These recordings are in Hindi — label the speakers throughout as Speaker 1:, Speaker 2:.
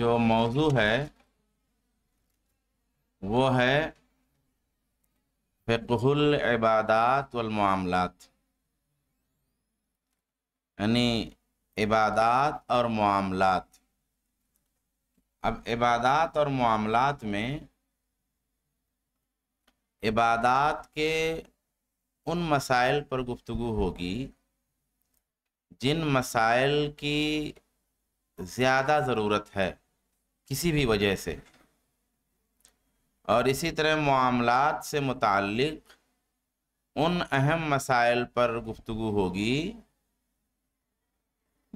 Speaker 1: जो मौजू है वो है फ़िकहुल इबादात वलमामलात यानी इबादात और मामलात अब इबादात और मामलात में इबादात के उन मसाइल पर गुफ्तु होगी जिन मसाइल की ज़्यादा ज़रूरत है किसी भी वजह से और इसी तरह मामला से मुतक उन अहम मसाइल पर गुफ्तु होगी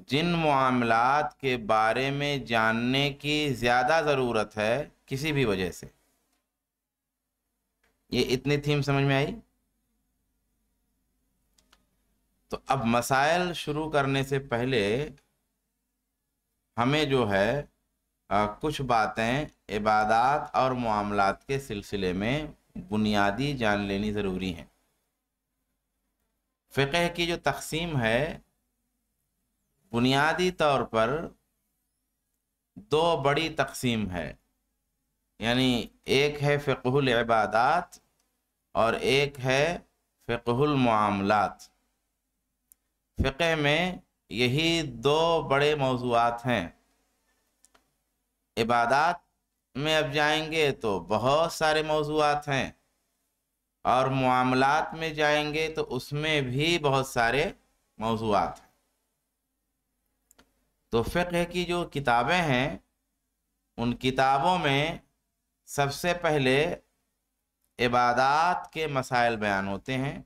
Speaker 1: जिन मामला के बारे में जानने की ज़्यादा ज़रूरत है किसी भी वजह से ये इतनी थीम समझ में आई तो अब मसाइल शुरू करने से पहले हमें जो है आ, कुछ बातें इबादत और मामलात के सिलसिले में बुनियादी जान लेनी ज़रूरी हैं फ़िक़ह की जो तकसीम है बुनियादी तौर पर दो बड़ी तकसीम है यानी एक है फ़िकहुल इबादत और एक है फ़िकहुल मामलात फ़िक़ह में यही दो बड़े मौजूद हैं इबादत में अब जाएंगे तो बहुत सारे मौजूद हैं और मामलात में जाएंगे तो उसमें भी बहुत सारे मौजूद हैं तो फ़िक्र की जो किताबें हैं उन किताबों में सबसे पहले इबादात के मसाइल बयान होते हैं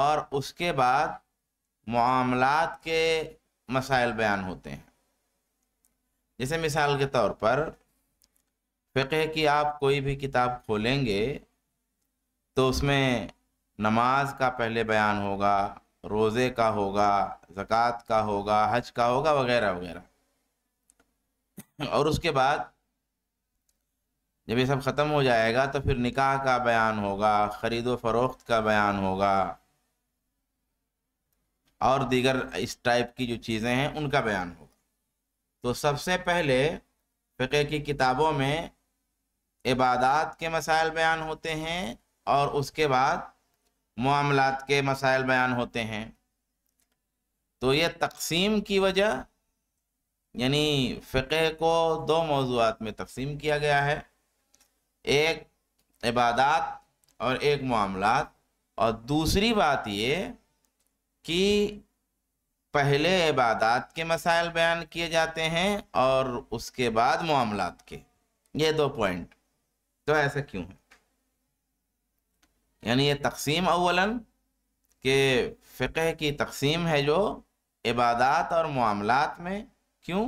Speaker 1: और उसके बाद मामलात के मसाइल बयान होते हैं जैसे मिसाल के तौर पर फ़िक्र की आप कोई भी किताब खोलेंगे तो उसमें नमाज का पहले बयान होगा रोज़े का होगा ज़क़़त का होगा हज का होगा वगैरह वगैरह और उसके बाद जब ये सब ख़त्म हो जाएगा तो फिर निकाह का बयान होगा ख़रीदो फरोख्त का बयान होगा और दीगर इस टाइप की जो चीज़ें हैं उनका बयान होगा तो सबसे पहले फ़िक़े की किताबों में इबादत के मसाइल बयान होते हैं और उसके बाद मामलात के मसाइल बयान होते हैं तो ये तकसीम की वजह यानी फ़िक़े को दो मौजूद में तकसीम किया गया है एक इबादत और एक मामलात और दूसरी बात ये कि पहले इबादात के मसाइल बयान किए जाते हैं और उसके बाद मामलात के ये दो पॉइंट तो ऐसा क्यों है यानी ये तकसीम अवला के फ़िक़ह की तकसीम है जो इबादात और मामलात में क्यों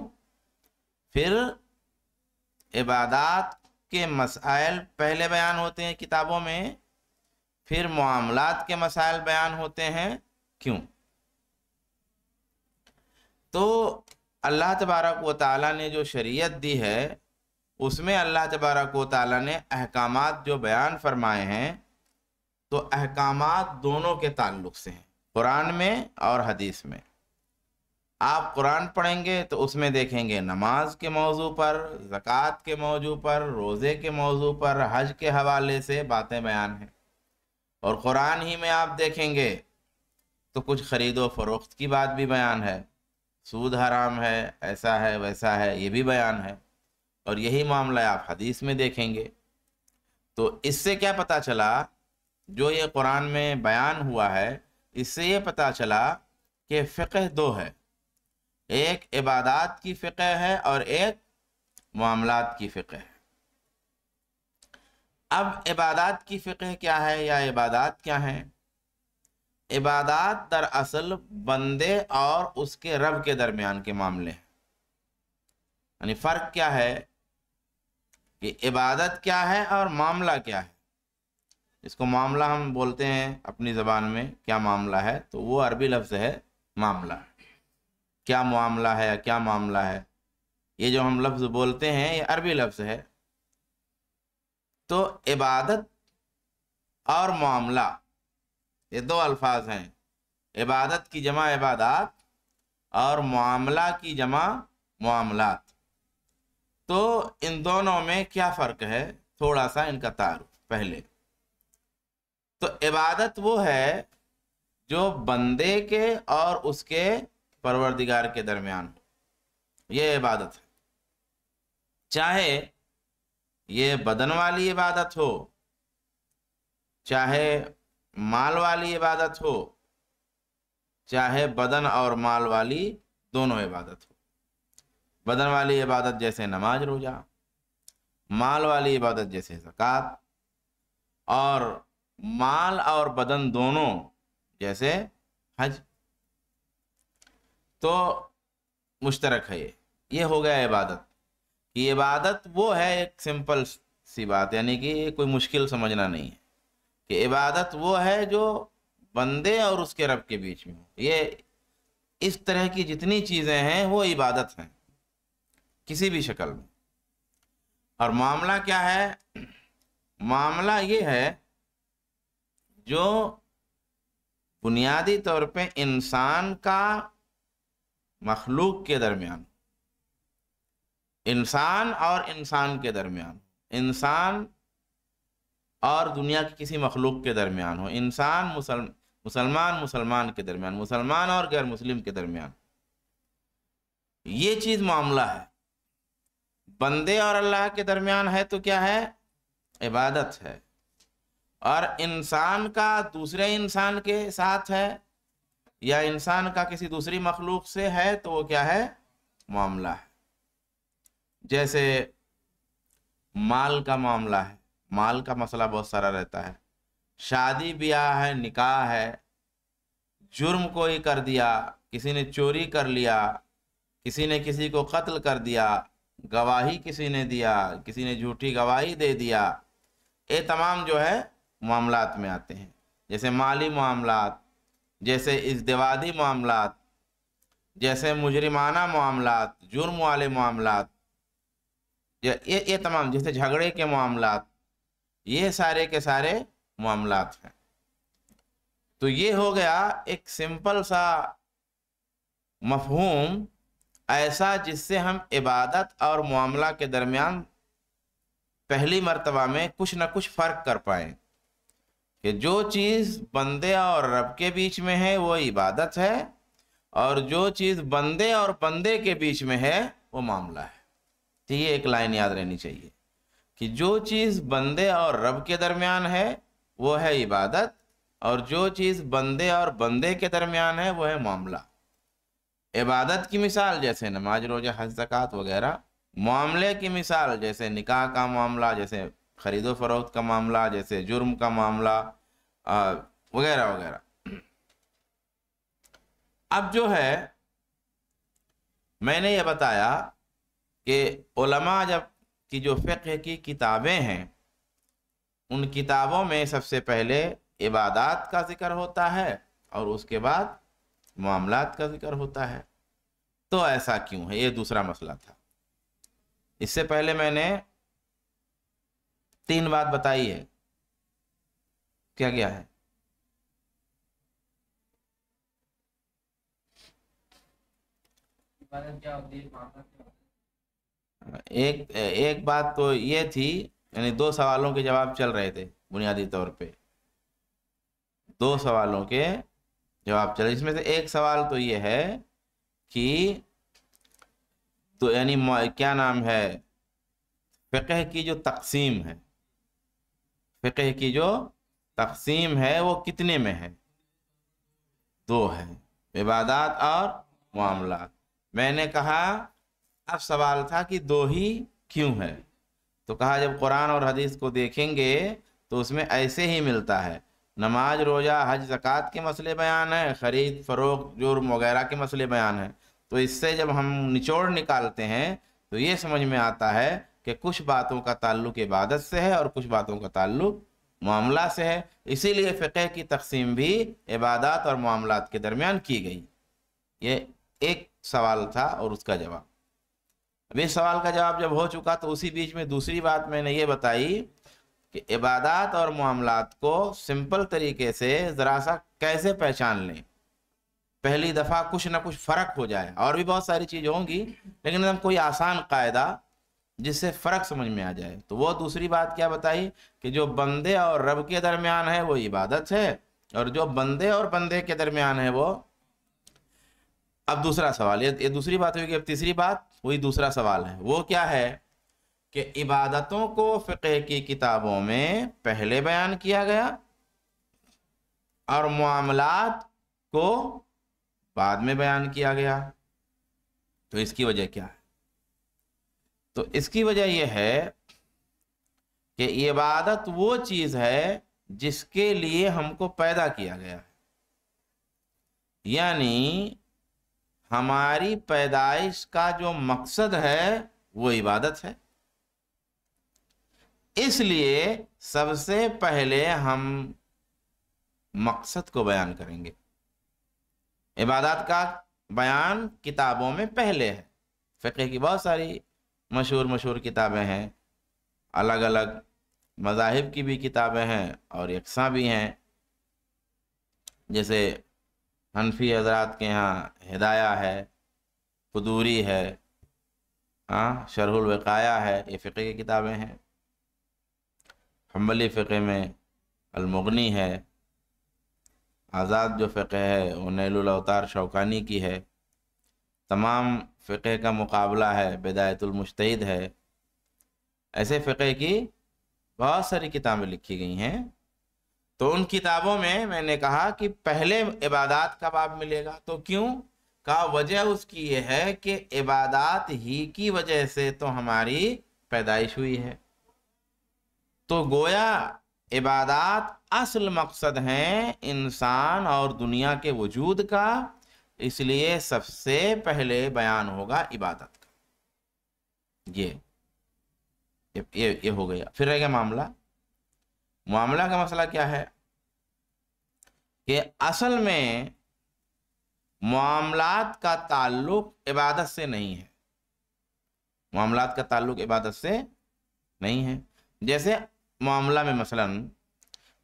Speaker 1: फिर इबादात के मसाइल पहले बयान होते हैं किताबों में फिर मामलात के मसाइल बयान होते हैं क्यों तो अल्लाह तबारक व ताली ने जो शरीयत दी है उसमें अल्लाह तबारक व ताली ने अहकाम जो बयान फरमाए हैं तो अहकाम दोनों के ताल्लुक से हैं कुरान में और हदीस में आप कुरान पढ़ेंगे तो उसमें देखेंगे नमाज के मौजू पर ज़क़़त के मौजू पर रोज़े के मौजू पर हज के हवाले से बातें बयान हैं और क़ुरान ही में आप देखेंगे तो कुछ ख़रीदो फ़रोख्त की बात भी बयान है सूद हराम है ऐसा है वैसा है ये भी बयान है और यही मामला आप हदीस में देखेंगे तो इससे क्या पता चला जो ये कुरान में बयान हुआ है इससे ये पता चला कि फ़िकह दो है एक इबादात की फ़िकह है और एक मामलात की फ़िकह है अब इबादात की फ़िकह क्या है या इबादात क्या हैं इबादत दरअसल बंदे और उसके रब के दरमियान के मामले हैं यानी फ़र्क क्या है कि इबादत क्या है और मामला क्या है इसको मामला हम बोलते हैं अपनी ज़बान में क्या मामला है तो वो अरबी लफ्ज़ है मामला क्या मामला है क्या मामला है ये जो हम लफ्ज़ बोलते हैं ये अरबी लफ्ज़ है तो इबादत और मामला ये दो अल्फाज हैं इबादत की जमा इबादत और मामला की जमा मामला तो इन दोनों में क्या फ़र्क है थोड़ा सा इनका तारुफ पहले तो इबादत वो है जो बंदे के और उसके परवरदिगार के दरमियान हो ये इबादत है चाहे ये बदन वाली इबादत हो चाहे माल वाली इबादत हो चाहे बदन और माल वाली दोनों इबादत हो बदन वाली इबादत जैसे नमाज रोजा माल वाली इबादत जैसे जक़ात और माल और बदन दोनों जैसे हज तो मुश्तरक है ये ये हो गया इबादत कि इबादत वो है एक सिंपल सी बात यानी कि कोई मुश्किल समझना नहीं है कि इबादत वो है जो बंदे और उसके रब के बीच में ये इस तरह की जितनी चीज़ें हैं वो इबादत हैं किसी भी शक्ल में और मामला क्या है मामला ये है जो बुनियादी तौर पे इंसान का मखलूक के दरमियान इंसान और इंसान के दरमियान इंसान और दुनिया के किसी मखलूक के दरमियान हो इंसान मुसलम मुसलमान मुसलमान के दरमियान मुसलमान और गैर मुस्लिम के दरमियान ये चीज़ मामला है बंदे और अल्लाह के दरमियान है तो क्या है इबादत है और इंसान का दूसरे इंसान के साथ है या इंसान का किसी दूसरी मखलूक से है तो वो क्या है मामला है जैसे माल का मामला है माल का मसला बहुत सारा रहता है शादी ब्याह है निकाह है जुर्म कोई कर दिया किसी ने चोरी कर लिया किसी ने किसी को कत्ल कर दिया गवाही किसी ने दिया किसी ने झूठी गवाही दे दिया ये तमाम जो है मामलात में आते हैं जैसे माली मामलात जैसे इजदवादी मामलात जैसे मुजरिमाना मामलात जुर्म वाले मामलात ये ये तमाम जैसे झगड़े के मामलात ये सारे के सारे मामला हैं तो ये हो गया एक सिंपल सा मफहूम ऐसा जिससे हम इबादत और मामला के दरमियान पहली मर्तबा में कुछ ना कुछ फ़र्क कर पाए कि जो चीज़ बंदे और रब के बीच में है वो इबादत है और जो चीज़ बंदे और बंदे के बीच में है वो मामला है तो ये एक लाइन याद रहनी चाहिए कि जो चीज़ बंदे और रब के दरमियान है वो है इबादत और जो चीज़ बंदे और बंदे के दरमियान है वो है मामला इबादत की मिसाल जैसे नमाज रोज़ा हज जक़ात वगैरह मामले की मिसाल जैसे निकाह का मामला जैसे खरीदो फरोख्त का मामला जैसे जुर्म का मामला वगैरह वगैरह अब जो है मैंने ये बताया कि जब कि जो फ़िक्र की किताबें हैं उन किताबों में सबसे पहले इबादत का जिक्र होता है और उसके बाद मामलात का जिक्र होता है तो ऐसा क्यों है ये दूसरा मसला था इससे पहले मैंने तीन बात बताई है क्या क्या है क्या एक एक बात तो ये थी यानी दो सवालों के जवाब चल रहे थे बुनियादी तौर पे दो सवालों के जवाब चल रहे इसमें से एक सवाल तो ये है कि तो यानी क्या नाम है फ़िकह की जो तकसीम है फ़िकह की जो तकसीम है वो कितने में है दो है इबादत और मामला मैंने कहा अब सवाल था कि दो ही क्यों है तो कहा जब कुरान और हदीस को देखेंगे तो उसमें ऐसे ही मिलता है नमाज रोज़ा हज जक़ात के मसले बयान है ख़रीद फ़रोख जुर्म वगैरह के मसले बयान है तो इससे जब हम निचोड़ निकालते हैं तो ये समझ में आता है कि कुछ बातों का ताल्लुक इबादत से है और कुछ बातों का ताल्लुक मामला से है इसीलिए फ़िक़े की तकसीम भी इबादत और मामला के दरमियान की गई ये एक सवाल था और उसका जवाब अब इस सवाल का जवाब जब हो चुका तो उसी बीच में दूसरी बात मैंने ये बताई कि इबादत और मामलात को सिंपल तरीके से ज़रा सा कैसे पहचान लें पहली दफ़ा कुछ ना कुछ फ़र्क हो जाए और भी बहुत सारी चीज़ें होंगी लेकिन एकदम कोई आसान कायदा जिससे फ़र्क समझ में आ जाए तो वो दूसरी बात क्या बताई कि जो बंदे और रब के दरमियान है वो इबादत है और जो बंदे और बंदे के दरमियान है वो अब दूसरा सवाल ये, ये दूसरी बात होगी अब तीसरी बात वही दूसरा सवाल है वो क्या है कि इबादतों को फ़िक़े की किताबों में पहले बयान किया गया और मामलात को बाद में बयान किया गया तो इसकी वजह क्या है तो इसकी वजह यह है कि इबादत वो चीज़ है जिसके लिए हमको पैदा किया गया है यानी हमारी पैदाइश का जो मकसद है वो इबादत है इसलिए सबसे पहले हम मकसद को बयान करेंगे इबादत का बयान किताबों में पहले है फ़िक्र की बहुत सारी मशहूर मशहूर किताबें हैं अलग अलग मजाहिब की भी किताबें हैं और यकसा भी हैं जैसे हनफी हजरात के यहाँ हिदाया है फदूरी है हाँ शरहुलवकाया है ये फ़िक़े की किताबें हैं हम्बली फ़िक़े में अलमगनी है आज़ाद जो फ़िक़े है वो नैलतार शौकानी की है तमाम फ़िक़े का मुकाबला है बेदायतुलमुश्तद है ऐसे फ़िक़े की बहुत सारी किताबें लिखी गई हैं तो उन किताबों में मैंने कहा कि पहले इबादत का बाब मिलेगा तो क्यों का वजह उसकी यह है कि इबादत ही की वजह से तो हमारी पैदाइश हुई है तो गोया इबादत असल मकसद हैं इंसान और दुनिया के वजूद का इसलिए सबसे पहले बयान होगा इबादत का ये ये ये हो गया फिर रह गया मामला मामला का मसला क्या है कि असल में मामलात का ताल्लुक इबादत से नहीं है मामलात का ताल्लुक इबादत से नहीं है जैसे मामला में मसलन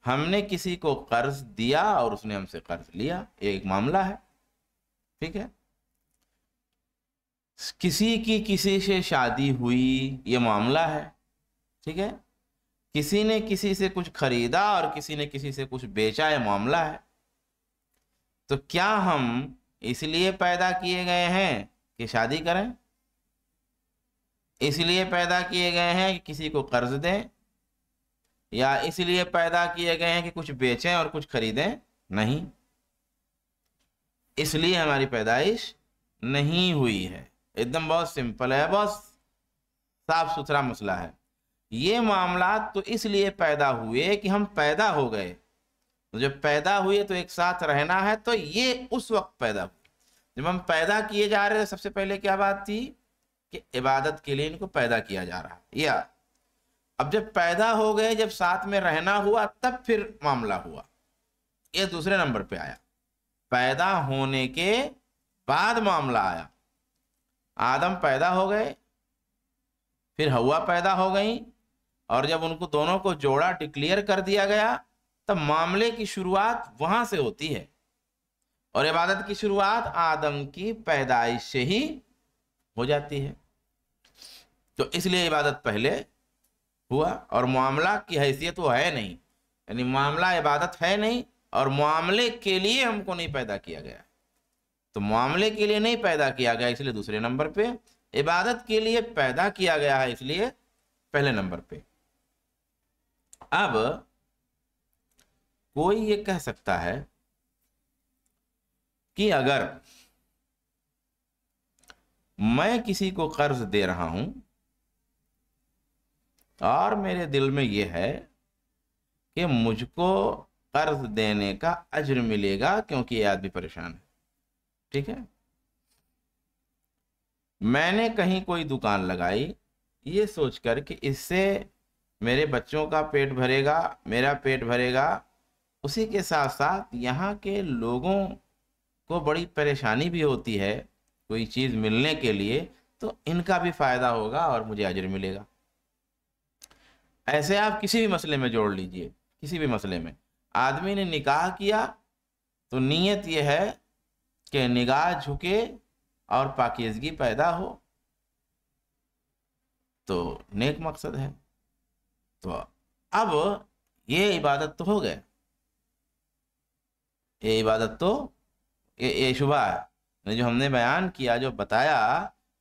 Speaker 1: हमने किसी को कर्ज दिया और उसने हमसे कर्ज लिया एक मामला है ठीक है किसी की किसी से शादी हुई ये मामला है ठीक है किसी ने किसी से कुछ खरीदा और किसी ने किसी से कुछ बेचा है मामला है तो क्या हम इसलिए पैदा किए गए हैं कि शादी करें इसलिए पैदा किए गए हैं कि किसी को कर्ज दें या इसलिए पैदा किए गए हैं कि कुछ बेचें और कुछ खरीदें नहीं इसलिए हमारी पैदाइश नहीं हुई है एकदम बहुत सिंपल है बहुत साफ सुथरा मसला है ये मामला तो इसलिए पैदा हुए कि हम पैदा हो गए तो जब पैदा हुए तो एक साथ रहना है तो ये उस वक्त पैदा हुए जब हम पैदा किए जा रहे थे तो सबसे पहले क्या बात थी कि इबादत के लिए इनको पैदा किया जा रहा है या अब जब पैदा हो गए जब साथ में रहना हुआ तब फिर मामला हुआ ये दूसरे नंबर पे आया पैदा होने के बाद मामला आया आदम पैदा हो गए फिर हवा पैदा हो गई और जब उनको दोनों को जोड़ा डिक्लेयर कर दिया गया तब मामले की शुरुआत वहां से होती है और इबादत की शुरुआत आदम की पैदाइश से ही हो जाती है तो इसलिए इबादत पहले हुआ और मामला की हैसियत वो है नहीं यानी मामला इबादत है नहीं और मामले के लिए हमको नहीं पैदा किया गया तो मामले के लिए नहीं पैदा किया गया इसलिए दूसरे नंबर पे इबादत के लिए पैदा किया गया है इसलिए पहले नंबर पे अब कोई ये कह सकता है कि अगर मैं किसी को कर्ज दे रहा हूं और मेरे दिल में यह है कि मुझको कर्ज देने का अज्र मिलेगा क्योंकि ये आदमी परेशान है ठीक है मैंने कहीं कोई दुकान लगाई ये सोचकर कि इससे मेरे बच्चों का पेट भरेगा मेरा पेट भरेगा उसी के साथ साथ यहाँ के लोगों को बड़ी परेशानी भी होती है कोई चीज़ मिलने के लिए तो इनका भी फ़ायदा होगा और मुझे अजर मिलेगा ऐसे आप किसी भी मसले में जोड़ लीजिए किसी भी मसले में आदमी ने निकाह किया तो नीयत यह है कि निगाह झुके और पाकिजगी पैदा हो तो नेक मकसद है तो अब ये इबादत तो हो गए ये इबादत तो ये ये शुभा है जो हमने बयान किया जो बताया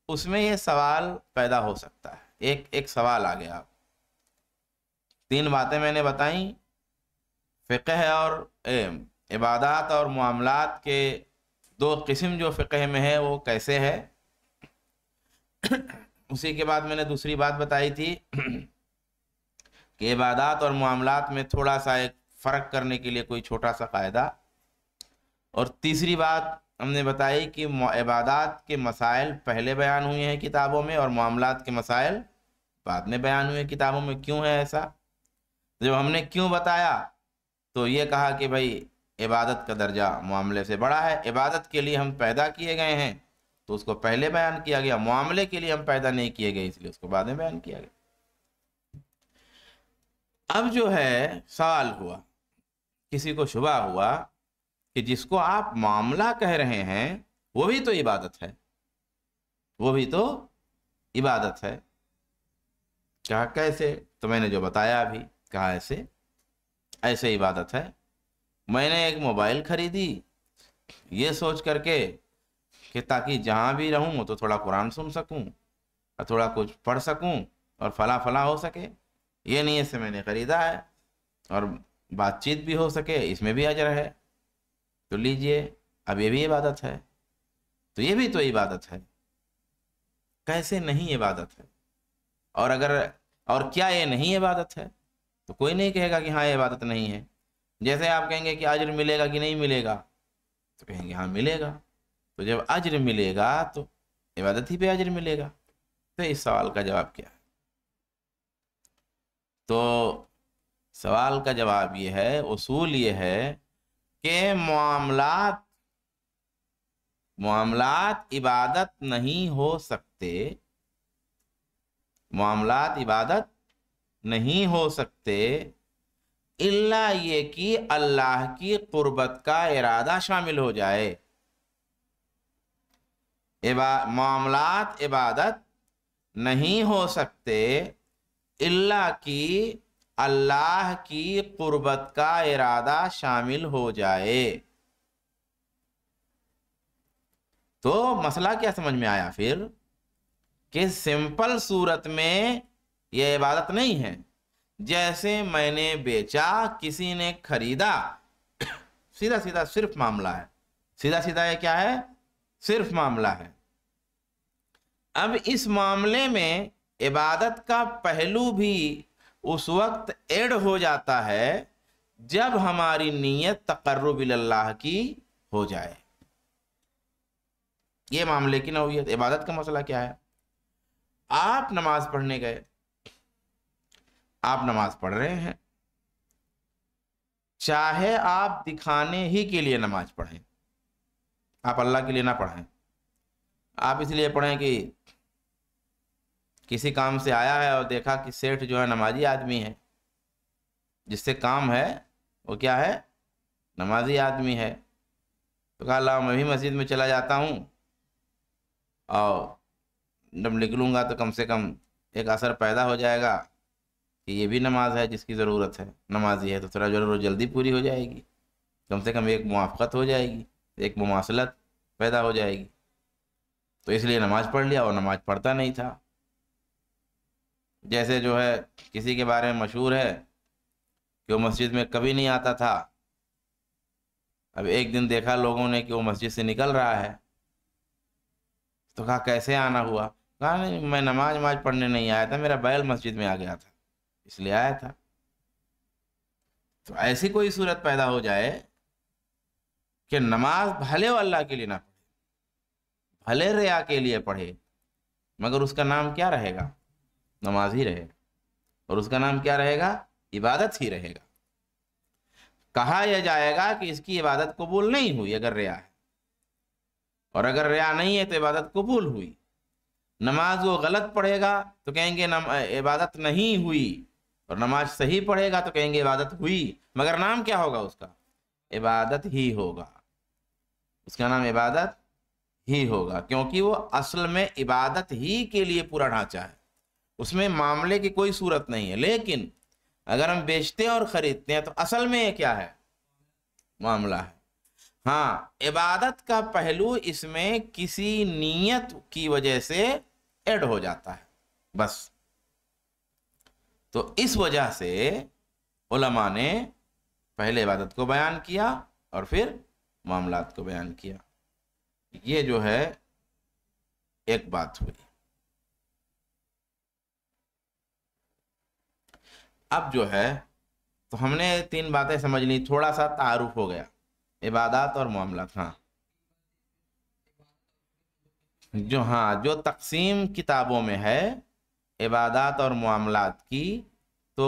Speaker 1: उसमें ये सवाल पैदा हो सकता है एक एक सवाल आ गया तीन बातें मैंने बताई फ़िकह और इबादत और मामलात के दो किस्म जो फ़िकह में है वो कैसे है उसी के बाद मैंने दूसरी बात बताई थी कि इबादत और मामलात में थोड़ा सा एक फ़र्क करने के लिए कोई छोटा सा फ़ायदा और तीसरी बात हमने बताई कि इबादत के मसाइल पहले बयान हुए हैं किताबों में और मामलात के मसाइल बाद में बयान हुए किताबों में क्यों है ऐसा जब हमने क्यों बताया तो ये कहा कि भाई इबादत का दर्जा मामले से बड़ा है इबादत के लिए हम पैदा किए गए हैं तो उसको पहले बयान किया गया मामले के लिए हम पैदा नहीं किए गए इसलिए उसको बाद में बयान किया गया अब जो है सवाल हुआ किसी को शुबा हुआ कि जिसको आप मामला कह रहे हैं वो भी तो इबादत है वो भी तो इबादत है कहा कैसे तो मैंने जो बताया अभी कहा ऐसे ऐसे इबादत है मैंने एक मोबाइल खरीदी ये सोच करके कि ताकि जहाँ भी रहूँ तो थोड़ा कुरान सुन सकूँ और थोड़ा कुछ पढ़ सकूँ और फला फला हो सके ये नहीं इससे मैंने ख़रीदा है और बातचीत भी हो सके इसमें भी अजर है तो लीजिए अब ये भी इबादत है तो ये भी तो इबादत है कैसे नहीं इबादत है और अगर और क्या ये नहीं इबादत है तो कोई नहीं कहेगा कि हाँ ये इबादत नहीं है जैसे आप कहेंगे कि अजर मिलेगा कि नहीं मिलेगा तो कहेंगे हाँ मिलेगा तो जब अजर मिलेगा तो इबादत ही पे अजर मिलेगा तो इस सवाल का जवाब क्या है तो सवाल का जवाब ये है उसूल ये है कि मामला मामलात इबादत नहीं हो सकते मामला इबादत नहीं हो सकते इल्ला ये कि अल्लाह की कुर्बत का इरादा शामिल हो जाए इबा इबादत नहीं हो सकते अल्लाह की अल्लाह की कुर्बत का इरादा शामिल हो जाए तो मसला क्या समझ में आया फिर कि सिंपल सूरत में यह इबादत नहीं है जैसे मैंने बेचा किसी ने खरीदा सीधा सीधा सिर्फ मामला है सीधा सीधा यह क्या है सिर्फ मामला है अब इस मामले में इबादत का पहलू भी उस वक्त एड हो जाता है जब हमारी नीयत तकर्रबिल्लाह की हो जाए ये मामले की नवीयत इबादत का मसला क्या है आप नमाज पढ़ने गए आप नमाज पढ़ रहे हैं चाहे आप दिखाने ही के लिए नमाज पढ़ें आप अल्लाह के लिए ना पढ़ें आप इसलिए पढ़ें कि किसी काम से आया है और देखा कि सेठ जो है नमाजी आदमी है जिससे काम है वो क्या है नमाजी आदमी है तो कहा ला मैं भी मस्जिद में चला जाता हूँ और जब निकलूँगा तो कम से कम एक असर पैदा हो जाएगा कि ये भी नमाज है जिसकी ज़रूरत है नमाजी है तो थोड़ा ज़रूर जल्दी पूरी हो जाएगी कम से कम एक मुआफ़त हो जाएगी एक मुमासलत पैदा हो जाएगी तो इसलिए नमाज़ पढ़ लिया और नमाज़ पढ़ता नहीं था जैसे जो है किसी के बारे में मशहूर है कि वो मस्जिद में कभी नहीं आता था अब एक दिन देखा लोगों ने कि वो मस्जिद से निकल रहा है तो कहा कैसे आना हुआ कहा नहीं मैं नमाज नमाज पढ़ने नहीं आया था मेरा बैल मस्जिद में आ गया था इसलिए आया था तो ऐसी कोई सूरत पैदा हो जाए कि नमाज भले वो अल्लाह के लिए ना पढ़े भले रिया के लिए पढ़े मगर उसका नाम क्या रहेगा नमाज ही रहेगा और उसका नाम क्या रहेगा इबादत ही रहेगा कहा यह जाएगा कि इसकी इबादत कबूल नहीं हुई अगर रिया है और अगर रिया नहीं है तो इबादत कबूल हुई नमाज वो गलत पढ़ेगा तो कहेंगे नम इबादत नहीं हुई और नमाज सही पढ़ेगा तो कहेंगे इबादत हुई मगर नाम क्या होगा उसका इबादत ही होगा उसका नाम इबादत ही होगा क्योंकि वो असल में इबादत ही के लिए पूरा ढांचा है उसमें मामले की कोई सूरत नहीं है लेकिन अगर हम बेचते हैं और खरीदते हैं तो असल में ये क्या है मामला है हाँ इबादत का पहलू इसमें किसी नीयत की वजह से ऐड हो जाता है बस तो इस वजह से उलमा ने पहले इबादत को बयान किया और फिर मामलात को बयान किया ये जो है एक बात हुई अब जो है तो हमने तीन बातें समझ ली थोड़ा सा तारुफ हो गया इबादत और मामला हाँ जो हाँ जो तकसीम किताबों में है इबादत और मामलात की तो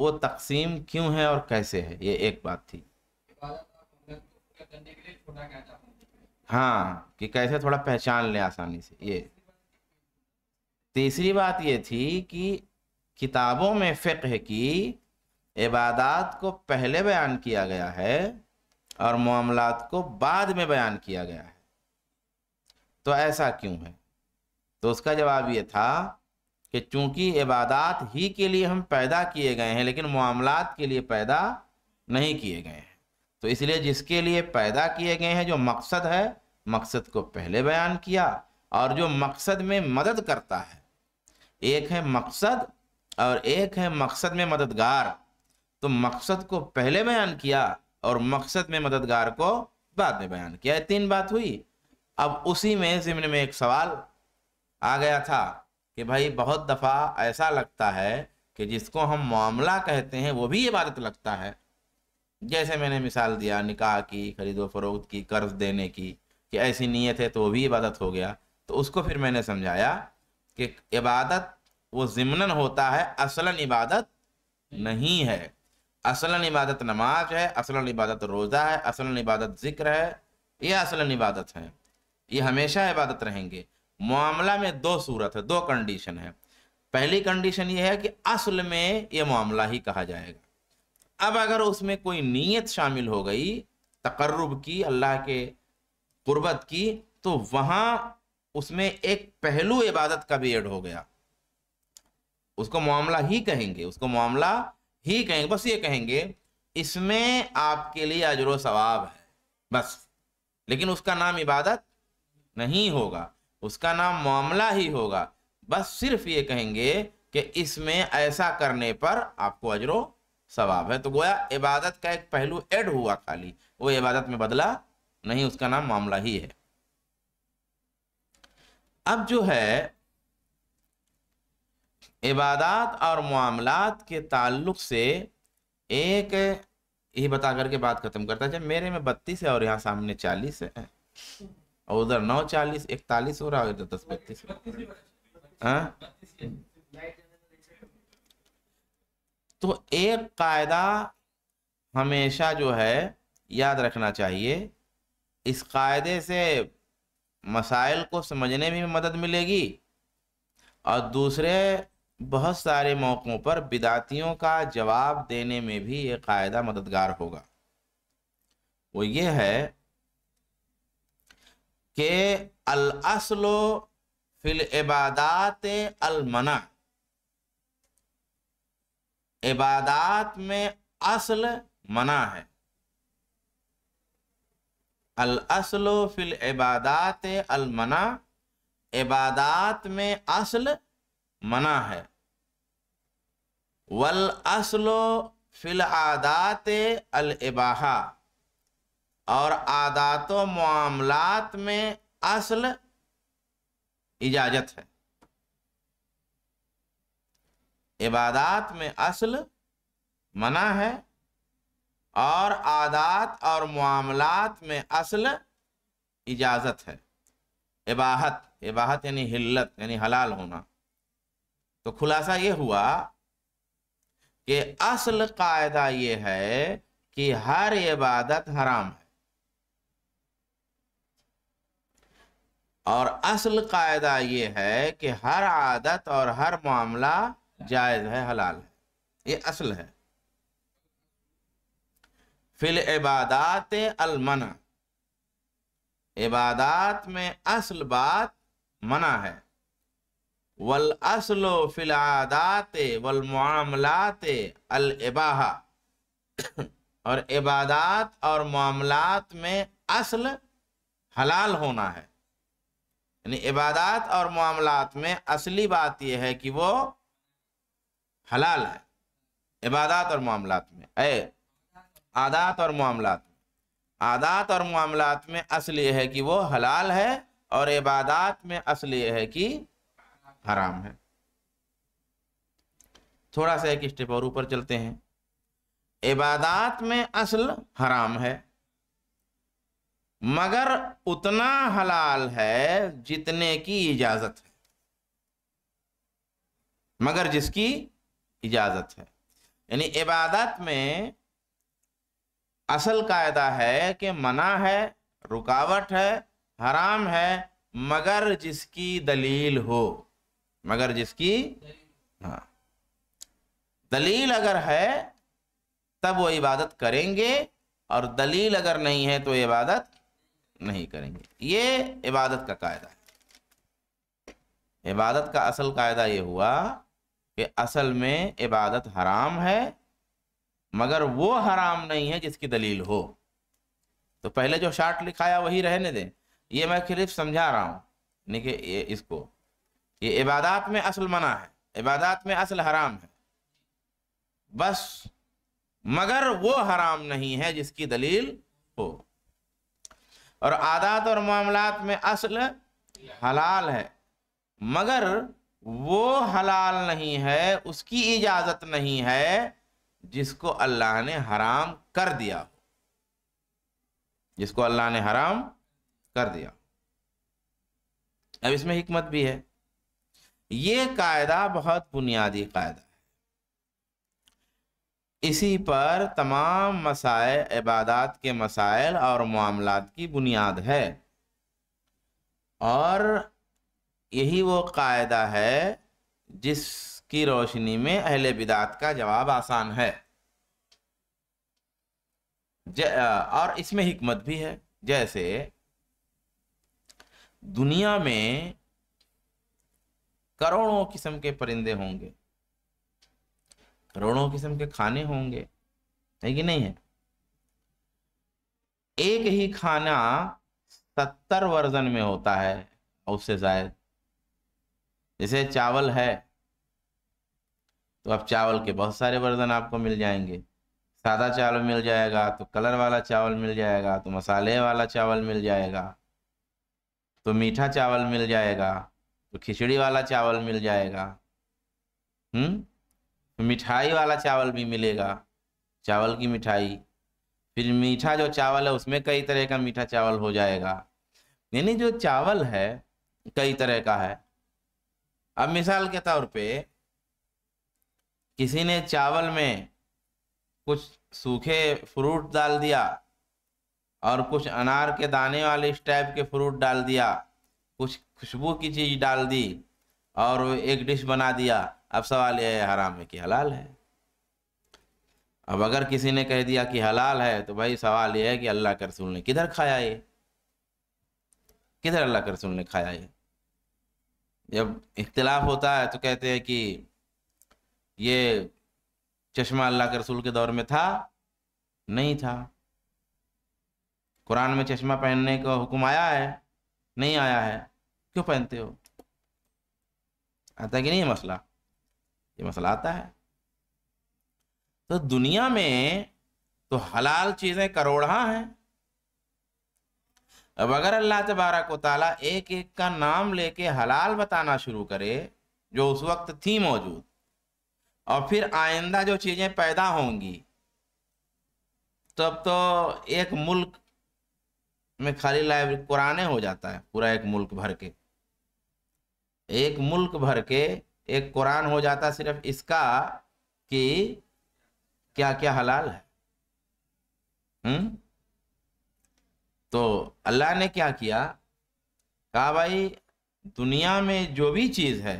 Speaker 1: वो तकसीम क्यों है और कैसे है ये एक बात थी हाँ कि कैसे थोड़ा पहचान लें आसानी से ये तीसरी बात ये थी कि किताबों में फ़िक्र की इबादत को पहले बयान किया गया है और मामलात को बाद में बयान किया गया है तो ऐसा क्यों है तो उसका जवाब ये था कि चूंकि इबादत ही के लिए हम पैदा किए गए हैं लेकिन मामलात के लिए पैदा नहीं किए गए हैं तो इसलिए जिसके लिए पैदा किए गए हैं जो मकसद है मकसद को पहले बयान किया और जो मकसद में मदद करता है एक है मकसद और एक है मकसद में मददगार तो मकसद को पहले बयान किया और मकसद में मददगार को बाद में बयान किया तीन बात हुई अब उसी में जिमन में एक सवाल आ गया था कि भाई बहुत दफ़ा ऐसा लगता है कि जिसको हम मामला कहते हैं वो भी इबादत लगता है जैसे मैंने मिसाल दिया निकाह की खरीदो फरोख्त की कर्ज देने की कि ऐसी नीयत है तो वो भी इबादत हो गया तो उसको फिर मैंने समझाया कि इबादत वो ज़िमनन होता है असलन इबादत नहीं है असलन इबादत नमाज है असलन इबादत रोज़ा है असलन इबादत ज़िक्र है ये असलन इबादत है ये हमेशा इबादत रहेंगे मामला में दो सूरत है दो कंडीशन है पहली कंडीशन ये है कि असल में ये मामला ही कहा जाएगा अब अगर उसमें कोई नीयत शामिल हो गई तकर्रब की अल्लाह के कुर्बत की तो वहाँ उसमें एक पहलू इबादत का भी एड हो गया उसको मामला ही कहेंगे उसको मामला ही कहेंगे बस ये कहेंगे इसमें आपके लिए अजर सवाब है बस लेकिन उसका नाम इबादत नहीं होगा उसका नाम मामला ही होगा बस सिर्फ ये कहेंगे कि इसमें ऐसा करने पर आपको अजरो सवाब है तो गोया इबादत का एक पहलू ऐड हुआ खाली वो इबादत में बदला नहीं उसका नाम मामला ही है अब जो है इबादत और मामलात के ताल्लुक से एक यही बता करके बात ख़त्म करता है मेरे में बत्तीस है और यहाँ सामने चालीस है और उधर नौ चालीस इकतालीस हो रहा है इधर दस बत्तीस हाँ? तो एक कायदा हमेशा जो है याद रखना चाहिए इस कायदे से मसाइल को समझने में मदद मिलेगी और दूसरे बहुत सारे मौक़ों पर बिदातियों का जवाब देने में भी ये कायदा मददगार होगा वो ये है कि असलो फिल इबादात अलमना इबादात में असल मना है असलो फिल इबादात अलमना इबादात में असल मना है वल असलो फिल आदात अल इबाहा और आदात मामलात में असल इजाजत है इबादात में असल मना है और आदात और मामलात में असल इजाजत है इबाहत इबाहत यानी हिल्लत यानी हलाल होना तो खुलासा ये हुआ कि असल कायदा यह है कि हर इबादत हराम है और असल कायदा यह है कि हर आदत और हर मामला जायज है हलाल है ये असल है फिल इबादात अलमना इबादात में असल बात मना है वल असलो फिल आदात वल मामलात अल इबाहा और इबादात और मामलात में असल हलाल होना है यानी इबादात और मामलात में असली बात यह है कि वो हलाल है इबादात और मामलात में ए आदात और मामलात में आदात और मामलात में असल यह है कि वो हलाल है और इबादात में असल यह है कि हराम है थोड़ा सा एक स्टेप और ऊपर चलते हैं इबादात में असल हराम है मगर उतना हलाल है जितने की इजाजत है मगर जिसकी इजाजत है यानी इबादत में असल कायदा है कि मना है रुकावट है हराम है मगर जिसकी दलील हो मगर जिसकी हाँ दलील अगर है तब वो इबादत करेंगे और दलील अगर नहीं है तो इबादत नहीं करेंगे ये इबादत का कायदा है इबादत का असल कायदा ये हुआ कि असल में इबादत हराम है मगर वो हराम नहीं है जिसकी दलील हो तो पहले जो शार्ट लिखाया वही रहने दें ये मैं सिर्फ समझा रहा हूँ नहीं कि इसको ये इबादत में असल मना है इबादत में असल हराम है बस मगर वो हराम नहीं है जिसकी दलील हो और आदात और मामलात में असल हलाल है मगर वो हलाल नहीं है उसकी इजाज़त नहीं है जिसको अल्लाह ने हराम कर दिया हो जिसको अल्लाह ने हराम कर दिया अब इसमें हिकमत भी है ये कायदा बहुत बुनियादी कायदा है इसी पर तमाम मसाइल इबादत के मसाइल और मामलात की बुनियाद है और यही वो कायदा है जिसकी रोशनी में अहले बिदात का जवाब आसान है और इसमें हिकमत भी है जैसे दुनिया में करोड़ों किस्म के परिंदे होंगे करोड़ों किस्म के खाने होंगे है कि नहीं है एक ही खाना सत्तर वर्जन में होता है और उससे जायद जैसे चावल है तो अब चावल के बहुत सारे वर्जन आपको मिल जाएंगे सादा चावल मिल जाएगा तो कलर वाला चावल मिल जाएगा तो मसाले वाला चावल मिल जाएगा तो मीठा चावल मिल जाएगा तो खिचड़ी वाला चावल मिल जाएगा हम्म तो मिठाई वाला चावल भी मिलेगा चावल की मिठाई फिर मीठा जो चावल है उसमें कई तरह का मीठा चावल हो जाएगा यानी जो चावल है कई तरह का है अब मिसाल के तौर पे किसी ने चावल में कुछ सूखे फ्रूट डाल दिया और कुछ अनार के दाने वाले इस टाइप के फ्रूट डाल दिया कुछ खुशबू की चीज़ डाल दी और एक डिश बना दिया अब सवाल यह है हराम है कि हलाल है अब अगर किसी ने कह दिया कि हलाल है तो भाई सवाल यह है कि अल्लाह के रसूल ने किधर खाया ये किधर अल्लाह के रसूल ने खाया ये जब इख्तलाफ होता है तो कहते हैं कि ये चश्मा अल्लाह के रसूल के दौर में था नहीं था कुरान में चश्मा पहनने का हुक्म आया है नहीं आया है क्यों पहनते हो आता कि नहीं ये मसला ये मसला आता है तो दुनिया में तो हलाल चीज़ें करोड़ा हैं अब अगर अल्लाह तबारक ताला एक एक का नाम लेके हलाल बताना शुरू करे जो उस वक्त थी मौजूद और फिर आइंदा जो चीज़ें पैदा होंगी तब तो एक मुल्क में खाली लाइब्रेरी कुरान हो जाता है पूरा एक मुल्क भर के एक मुल्क भर के एक कुरान हो जाता सिर्फ इसका कि क्या क्या हलाल है हुँ? तो अल्लाह ने क्या किया कहा भाई दुनिया में जो भी चीज़ है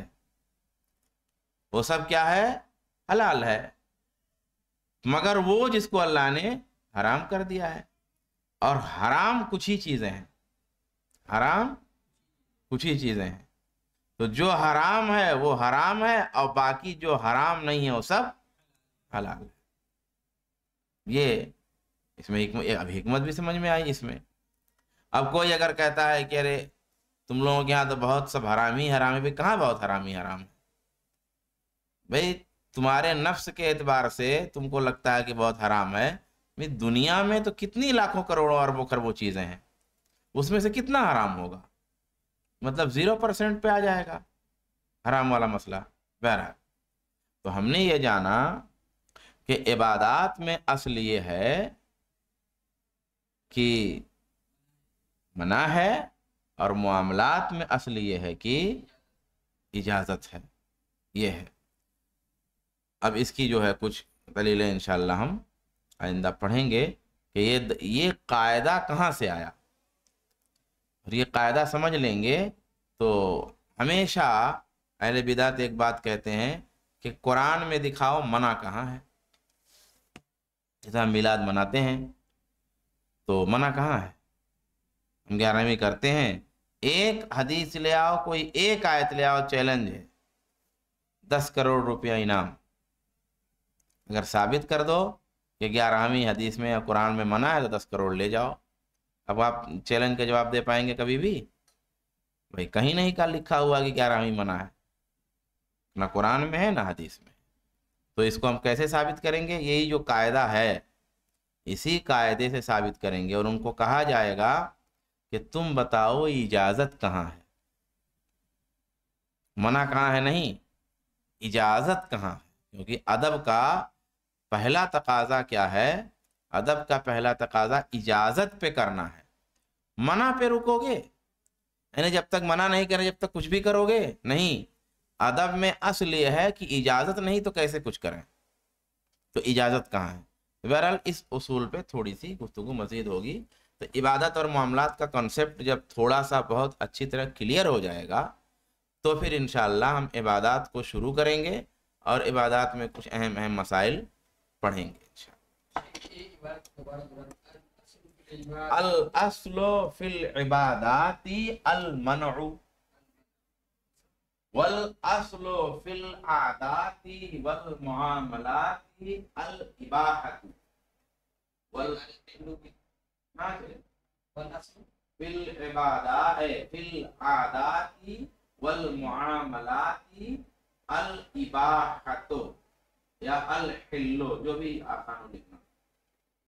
Speaker 1: वो सब क्या है हलाल है मगर वो जिसको अल्लाह ने हराम कर दिया है और हराम कुछ ही चीज़ें हैं हराम कुछ ही चीज़ें हैं तो जो हराम है वो हराम है और बाकी जो हराम नहीं है वो सब हलाल है ये इसमें अब हमत भी समझ में आई इसमें अब कोई अगर कहता है कि अरे तुम लोगों के यहाँ तो बहुत सब हरामी है भी कहाँ बहुत हरामी हराम है भाई तुम्हारे नफ्स के एतबार से तुमको लगता है कि बहुत हराम है भाई दुनिया में तो कितनी लाखों करोड़ों अरबों खरबों चीज़ें हैं उसमें से कितना हराम होगा मतलब ज़ीरो परसेंट पे आ जाएगा हराम वाला मसला बहरा तो हमने ये जाना कि इबादत में असल ये है कि मना है और मामलात में असल ये है कि इजाज़त है ये है अब इसकी जो है कुछ दलीलें इन हम आइंदा पढ़ेंगे कि ये ये कायदा कहाँ से आया और तो ये कायदा समझ लेंगे तो हमेशा अहल बिदात एक बात कहते हैं कि कुरान में दिखाओ मना कहाँ है जैसे हम मिलाद मनाते हैं तो मना कहाँ है हम ग्यारहवीं करते हैं एक हदीस ले आओ कोई एक आयत ले आओ चैलेंज है दस करोड़ रुपया इनाम अगर साबित कर दो कि ग्यारहवीं हदीस में या कुरान में मना है तो दस करोड़ ले जाओ अब आप चैलेंज का जवाब दे पाएंगे कभी भी भाई कहीं नहीं का लिखा हुआ कि ग्यारहवीं मना है ना कुरान में है ना हदीस में तो इसको हम कैसे साबित करेंगे यही जो कायदा है इसी कायदे से साबित करेंगे और उनको कहा जाएगा कि तुम बताओ इजाज़त कहाँ है मना कहाँ है नहीं इजाज़त कहाँ है क्योंकि अदब का पहला तकाजा क्या है अदब का पहला तकाजा इजाज़त पे करना है मना पे रुकोगे यानी जब तक मना नहीं करें जब तक कुछ भी करोगे नहीं अदब में असल यह है कि इजाज़त नहीं तो कैसे कुछ करें तो इजाज़त कहाँ है तो बहरहाल इस उसूल पे थोड़ी सी गुफ्तु मजीद होगी तो इबादत और मामला का कॉन्सेप्ट जब थोड़ा सा बहुत अच्छी तरह क्लियर हो जाएगा तो फिर इन हम इबादत को शुरू करेंगे और इबादत में कुछ अहम अहम मसाइल पढ़ेंगे الأصل في العبادات المنع والأصل في العادات والمعاملات الإباحة والأصل في العبادات إيه، في العادات والمعاملات الإباحة يا الحلو جو जो भी आप